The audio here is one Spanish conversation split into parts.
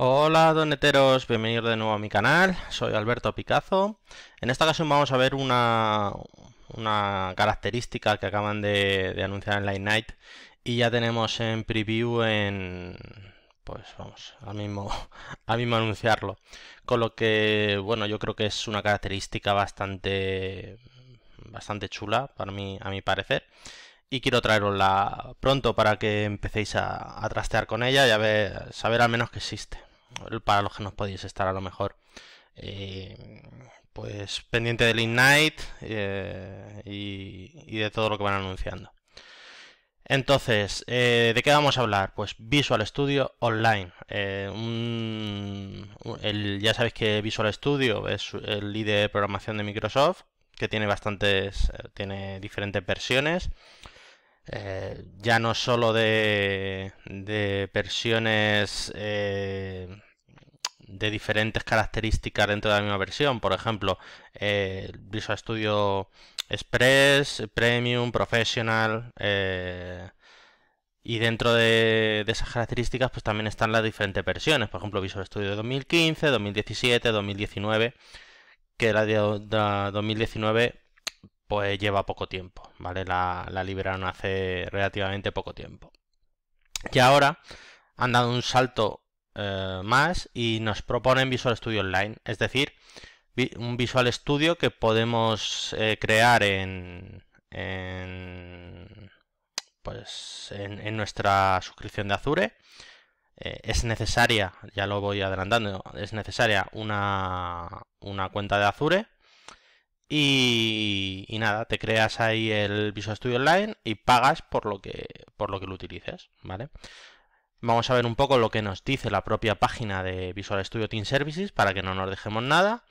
Hola doneteros, bienvenidos de nuevo a mi canal, soy Alberto Picazo. En esta ocasión vamos a ver una, característica que acaban de, anunciar en Light Night y ya tenemos en preview en... pues vamos, al mismo, mismo anunciarlo. Con lo que, bueno, yo creo que es una característica bastante, bastante chula para mí, a mi parecer y quiero traerosla pronto para que empecéis a, a trastear con ella y a ver, saber al menos que existe para los que nos podéis estar a lo mejor eh, pues pendiente del Ignite eh, y, de todo lo que van anunciando. Entonces, eh, ¿de qué vamos a hablar? Pues Visual Studio Online. ya sabéis que Visual Studio es el líder de programación de Microsoft, que tiene bastantes, tiene diferentes versiones. Eh, ya no solo de, versiones eh, de diferentes características dentro de la misma versión, por ejemplo, Visual eh, Studio Express, Premium, Professional, y dentro de, esas características pues también están las diferentes versiones, por ejemplo, Visual Studio 2015, 2017, 2019, que la de, de 2019 pues lleva poco tiempo. ¿vale? La, la liberaron hace relativamente poco tiempo. Y ahora han dado un salto eh, más y nos proponen Visual Studio Online, es decir, un Visual Studio que podemos eh, crear en, en pues en, nuestra suscripción de Azure. Eh, es necesaria, ya lo voy adelantando, es necesaria una cuenta de Azure y, nada, te creas ahí el Visual Studio Online y pagas por lo que, por lo que lo utilices, ¿vale? Vamos a ver un poco lo que nos dice la propia página de Visual Studio Team Services para que no nos dejemos nada.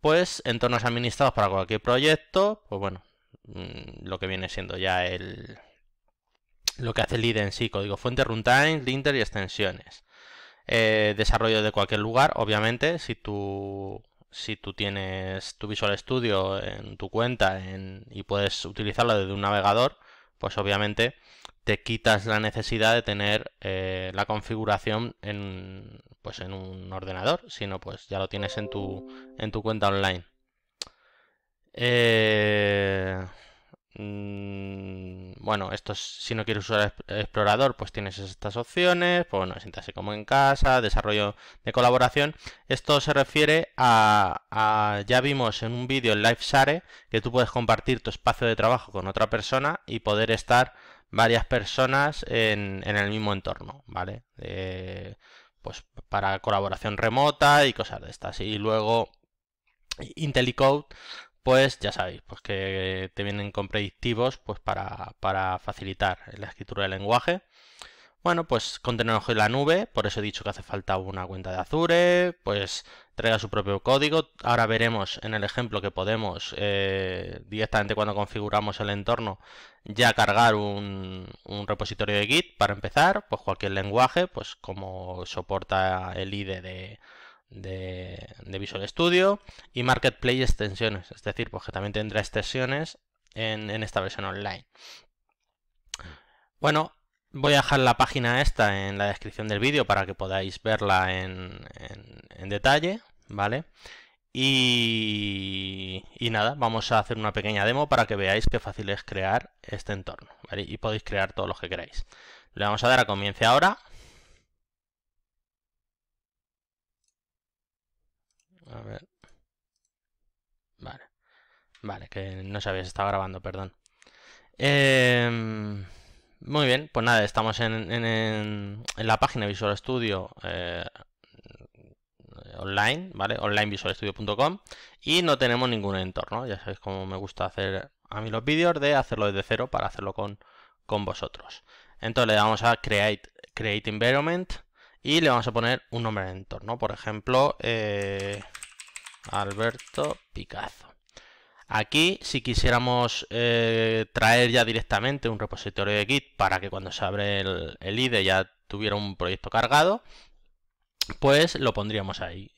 Pues entornos administrados para cualquier proyecto, pues bueno, mm, lo que viene siendo ya el lo que hace el IDE en sí, código fuente, runtime, linter y extensiones. Eh, desarrollo de cualquier lugar, obviamente, si tú si tú tienes tu Visual Studio en tu cuenta y puedes utilizarlo desde un navegador, pues obviamente te quitas la necesidad de tener eh, la configuración en, pues en un ordenador, sino pues ya lo tienes en tu, en tu cuenta online. Eh, Mm, bueno, esto es, si no quieres usar explorador, pues tienes estas opciones, pues bueno, siéntase como en casa, desarrollo de colaboración. Esto se refiere a, ya vimos en un vídeo en Share que tú puedes compartir tu espacio de trabajo con otra persona y poder estar varias personas en, el mismo entorno, ¿vale? pues para colaboración remota y cosas de estas. Y luego IntelliCode pues ya sabéis, pues que te vienen con predictivos pues para, facilitar la escritura del lenguaje. Bueno, pues con tecnología en la nube, por eso he dicho que hace falta una cuenta de Azure, pues traiga su propio código. Ahora veremos en el ejemplo que podemos eh, directamente cuando configuramos el entorno ya cargar un, un, repositorio de Git para empezar, pues cualquier lenguaje, pues como soporta el IDE de, de, Visual Studio y Marketplace extensiones, es decir, pues que también tendrá extensiones en, esta versión online. Bueno, voy a dejar la página esta en la descripción del vídeo para que podáis verla en, detalle, ¿vale? Y, nada, vamos a hacer una pequeña demo para que veáis qué fácil es crear este entorno, Y podéis crear todo lo que queráis. Le vamos a dar a comience ahora. Vale. Vale, que no sabía si estaba grabando, perdón. Em, muy bien, pues nada, estamos en, la página Visual Studio eh, online, ¿vale? Onlinevisualstudio.com y no tenemos ningún entorno. Ya sabéis cómo me gusta hacer a mí los vídeos de hacerlo desde cero para hacerlo con, vosotros. Entonces le damos a Create, create Environment y le vamos a poner un nombre de entorno. Por ejemplo, eh, Alberto Picazo. Aquí, si quisiéramos eh, traer ya directamente un repositorio de Git para que cuando se abre el, IDE ya tuviera un proyecto cargado, pues lo pondríamos ahí.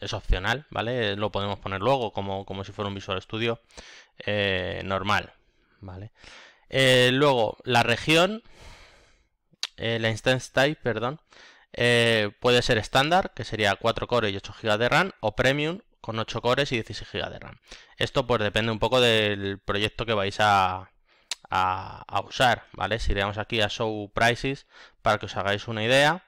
Es opcional, ¿vale? Lo podemos poner luego como, como si fuera un Visual Studio eh, normal, ¿vale? Eh, luego, la región, la instance type, perdón, puede ser estándar, que sería 4 cores y 8 GB de RAM, o premium, con 8 cores y 16 GB de RAM. Esto pues depende un poco del proyecto que vais a, a, usar, ¿vale? Si le damos aquí a Show Prices para que os hagáis una idea,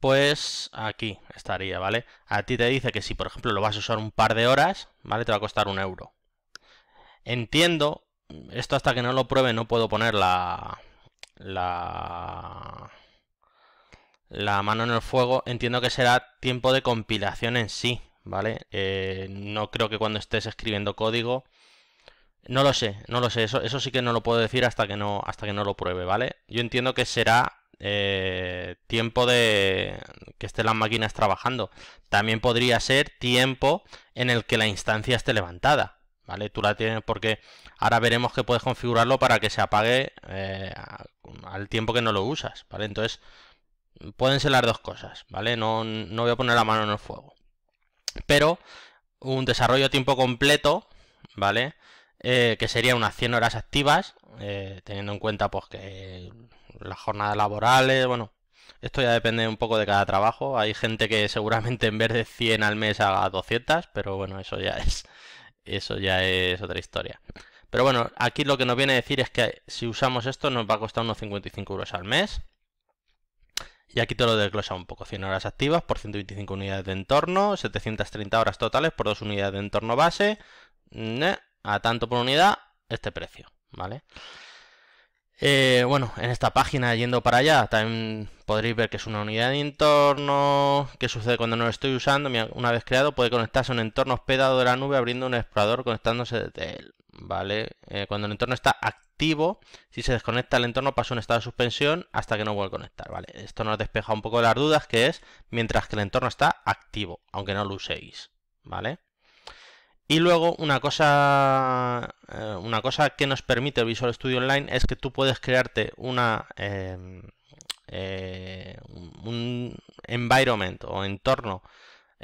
pues aquí estaría, ¿vale? A ti te dice que si por ejemplo lo vas a usar un par de horas, ¿vale? Te va a costar un euro. Entiendo, esto hasta que no lo pruebe no puedo poner la... la la mano en el fuego, entiendo que será tiempo de compilación en sí, ¿vale? Eh, no creo que cuando estés escribiendo código... No lo sé, no lo sé, eso, sí que no lo puedo decir hasta que no, hasta que no lo pruebe, ¿vale? Yo entiendo que será eh, tiempo de que estén las máquinas trabajando. También podría ser tiempo en el que la instancia esté levantada, ¿vale? Tú la tienes porque ahora veremos que puedes configurarlo para que se apague eh, al tiempo que no lo usas, ¿vale? Entonces, pueden ser las dos cosas, ¿vale? No, no voy a poner la mano en el fuego pero un desarrollo a tiempo completo, ¿vale? Eh, que sería unas 100 horas activas, eh, teniendo en cuenta pues que las jornadas laborales, bueno, esto ya depende un poco de cada trabajo. Hay gente que seguramente en vez de 100 al mes haga 200, pero bueno, eso ya es eso ya es otra historia. Pero bueno, aquí lo que nos viene a decir es que si usamos esto nos va a costar unos 55 euros al mes. Y aquí te lo desglosa un poco. 100 horas activas por 125 unidades de entorno, 730 horas totales por 2 unidades de entorno base, a tanto por unidad, este precio, ¿vale? Eh, bueno, en esta página, yendo para allá, también podréis ver que es una unidad de entorno, qué sucede cuando no lo estoy usando. Una vez creado, puede conectarse a un entorno hospedado de la nube abriendo un explorador conectándose desde él. ¿vale? Eh, cuando el entorno está activo, si se desconecta el entorno pasa un estado de suspensión hasta que no vuelva a conectar, ¿vale? Esto nos despeja un poco las dudas, que es mientras que el entorno está activo, aunque no lo uséis, ¿vale? Y luego una cosa, eh, una cosa que nos permite el Visual Studio Online es que tú puedes crearte una, em, eh, un environment o entorno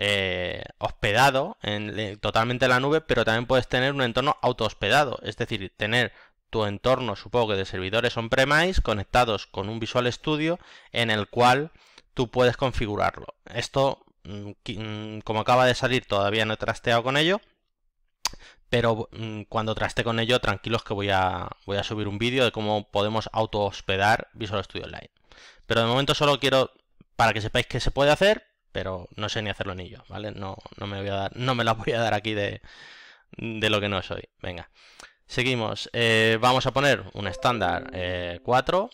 eh, hospedado en, totalmente en la nube, pero también puedes tener un entorno auto-hospedado... es decir, tener tu entorno, supongo que de servidores on-premise conectados con un Visual Studio en el cual tú puedes configurarlo. Esto, mm, mm, como acaba de salir, todavía no he trasteado con ello, pero mm, cuando traste con ello, tranquilos que voy a, voy a subir un vídeo de cómo podemos auto-hospedar Visual Studio Online. Pero de momento solo quiero, para que sepáis que se puede hacer, pero no sé ni hacerlo ni yo, ¿vale? No, no me voy a dar, no me la voy a dar aquí de, de lo que no soy. Venga, seguimos. Eh, vamos a poner un estándar eh, 4,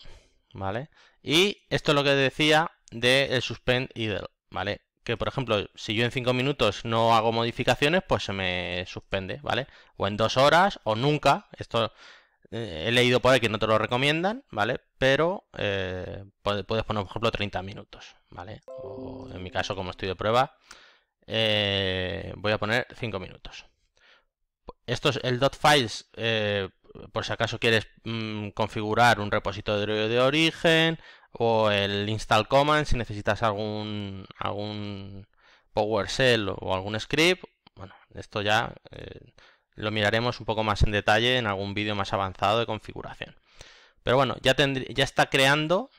¿vale? Y esto es lo que decía del de suspend idle, ¿vale? Que por ejemplo, si yo en 5 minutos no hago modificaciones, pues se me suspende, ¿vale? O en 2 horas, o nunca. Esto eh, he leído por ahí que no te lo recomiendan, ¿vale? Pero eh, puedes poner, por ejemplo, 30 minutos, ¿vale? en mi caso, como estoy de prueba, eh, voy a poner 5 minutos. Esto es el .files, por si acaso quieres mm, configurar un repositorio de origen o el install command si necesitas algún, algún PowerShell o algún script. Bueno, esto ya lo miraremos un poco más en detalle en algún vídeo más avanzado de configuración. Pero bueno, ya, está creando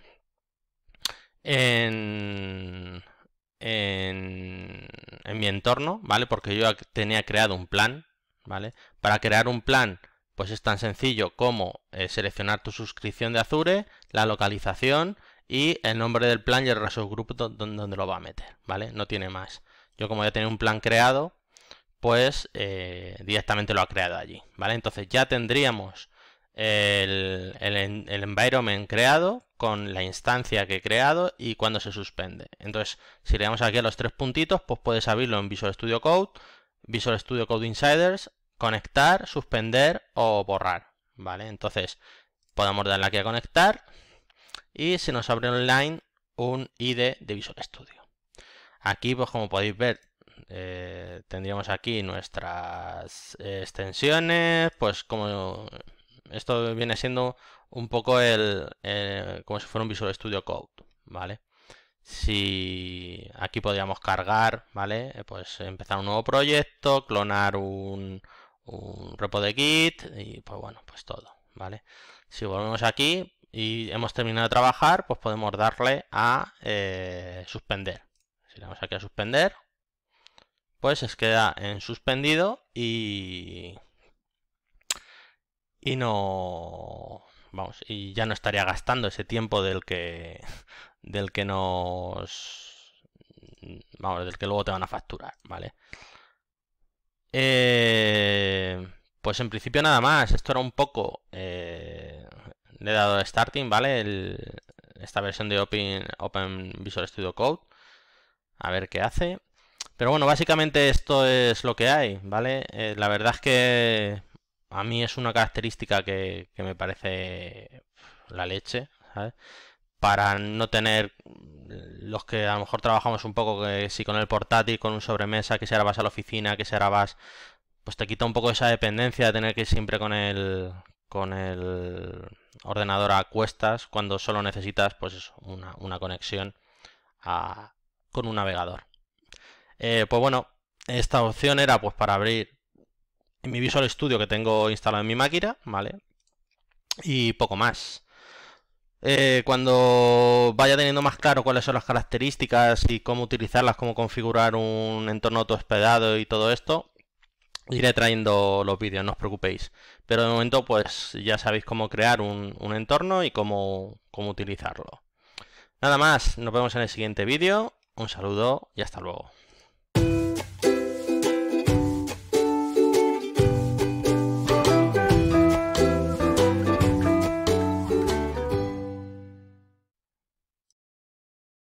en, en, en, mi entorno, ¿vale? Porque yo tenía creado un plan, ¿vale? Para crear un plan, pues es tan sencillo como eh, seleccionar tu suscripción de Azure, la localización y el nombre del plan y el resource group donde lo va a meter, ¿vale? No tiene más. Yo como ya tenía un plan creado, pues eh, directamente lo ha creado allí, ¿vale? Entonces ya tendríamos el, el, environment creado con la instancia que he creado y cuando se suspende. Entonces, si le damos aquí a los tres puntitos, pues puedes abrirlo en Visual Studio Code, Visual Studio Code Insiders, conectar, suspender o borrar, ¿vale? Entonces, podemos darle aquí a conectar y se nos abre online un ID de Visual Studio. Aquí, pues como podéis ver, eh, tendríamos aquí nuestras extensiones, pues como esto viene siendo un poco el, eh, como si fuera un Visual Studio Code, ¿vale? Si aquí podríamos cargar, ¿vale? Eh, pues empezar un nuevo proyecto, clonar un, un repo de Git y pues bueno, pues todo, ¿vale? Si volvemos aquí y hemos terminado de trabajar, pues podemos darle a suspender. Si le damos aquí a suspender, pues se queda en suspendido y... Y no... Vamos, y ya no estaría gastando ese tiempo del que... Del que nos... Vamos, del que luego te van a facturar, ¿vale? Eh, pues en principio nada más, esto era un poco... Eh, le he dado starting, ¿vale? Esta versión de Open, Open Visual Studio Code. A ver qué hace. Pero bueno, básicamente esto es lo que hay, ¿vale? Eh, la verdad es que a mí es una característica que, me parece la leche, ¿sabes? Para no tener mm, los que a lo mejor trabajamos un poco, que si con el portátil, con un sobremesa, que si ahora vas a la oficina, que si ahora vas, pues te quita un poco esa dependencia de tener que ir siempre con el, con el ordenador a cuestas, cuando solo necesitas, pues una, una conexión con un navegador. Eh, pues bueno, esta opción era pues para abrir mi Visual Studio que tengo instalado en mi máquina, ¿vale? Y poco más. Eh, cuando vaya teniendo más claro cuáles son las características y cómo utilizarlas, cómo configurar un entorno auto-hospedado y todo esto, iré trayendo los vídeos, no os preocupéis. Pero de momento, pues ya sabéis cómo crear un, entorno y cómo, cómo utilizarlo. Nada más, nos vemos en el siguiente vídeo. Un saludo y hasta luego.